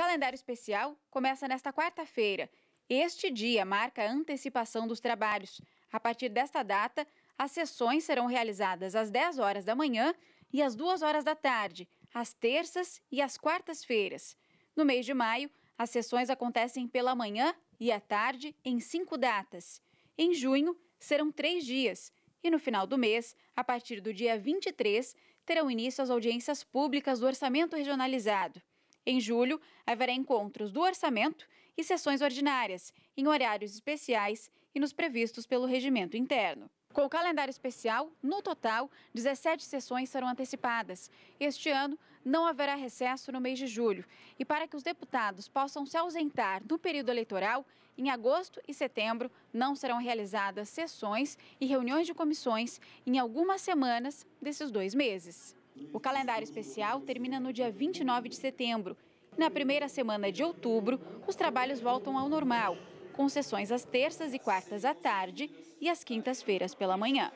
Calendário especial começa nesta quarta-feira. Este dia marca a antecipação dos trabalhos. A partir desta data, as sessões serão realizadas às 10 horas da manhã e às 2 horas da tarde, às terças e às quartas-feiras. No mês de maio, as sessões acontecem pela manhã e à tarde em cinco datas. Em junho, serão três dias. E no final do mês, a partir do dia 23, terão início as audiências públicas do Orçamento Regionalizado. Em julho, haverá encontros do orçamento e sessões ordinárias, em horários especiais e nos previstos pelo regimento interno. Com o calendário especial, no total, 17 sessões serão antecipadas. Este ano, não haverá recesso no mês de julho. E para que os deputados possam se ausentar no período eleitoral, em agosto e setembro não serão realizadas sessões e reuniões de comissões em algumas semanas desses dois meses. O calendário especial termina no dia 29 de setembro. na primeira semana de outubro, os trabalhos voltam ao normal, com sessões às terças e quartas à tarde e às quintas-feiras pela manhã.